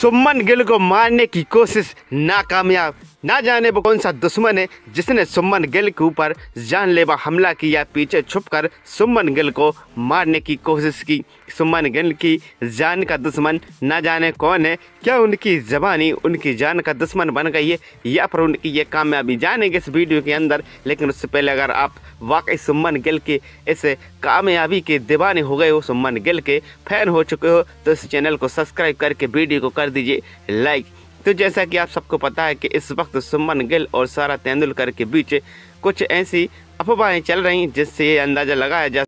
सुमन गिल को मारने की कोशिश नाकामयाब ना जाने वो कौन सा दुश्मन है जिसने सुमन गिल के ऊपर जानलेवा हमला किया पीछे छुपकर सुमन गिल को मारने की कोशिश की सुमन गिल की जान का दुश्मन ना जाने कौन है क्या उनकी जबानी उनकी जान का दुश्मन बन गई है या फिर उनकी ये कामयाबी जानेंगे इस वीडियो के अंदर लेकिन उससे पहले अगर आप वाकई सुमन गिल के इस कामयाबी के दीवाने हो गए हो सुमन गिल के फैन हो चुके हो तो इस चैनल को सब्सक्राइब करके वीडियो को कर दीजिए लाइक तो जैसा कि आप सबको पता है कि इस वक्त सुमन गिल और सारा तेंदुलकर के बीच कुछ ऐसी अफवाहें चल रही जिससे ये अंदाज़ा लगाया जा